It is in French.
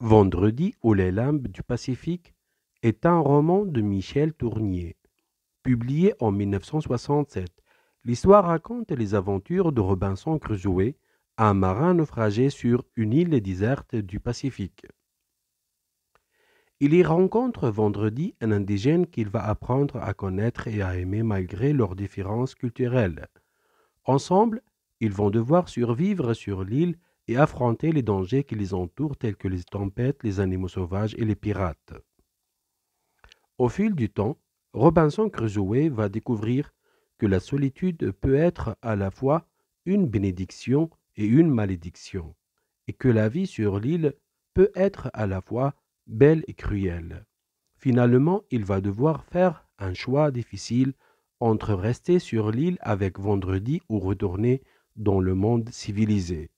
Vendredi ou les limbes du Pacifique est un roman de Michel Tournier. Publié en 1967, l'histoire raconte les aventures de Robinson Crusoe, un marin naufragé sur une île déserte du Pacifique. Il y rencontre vendredi un indigène qu'il va apprendre à connaître et à aimer malgré leurs différences culturelles. Ensemble, ils vont devoir survivre sur l'île et affronter les dangers qui les entourent tels que les tempêtes, les animaux sauvages et les pirates. Au fil du temps, Robinson Crusoe va découvrir que la solitude peut être à la fois une bénédiction et une malédiction, et que la vie sur l'île peut être à la fois belle et cruelle. Finalement, il va devoir faire un choix difficile entre rester sur l'île avec vendredi ou retourner dans le monde civilisé.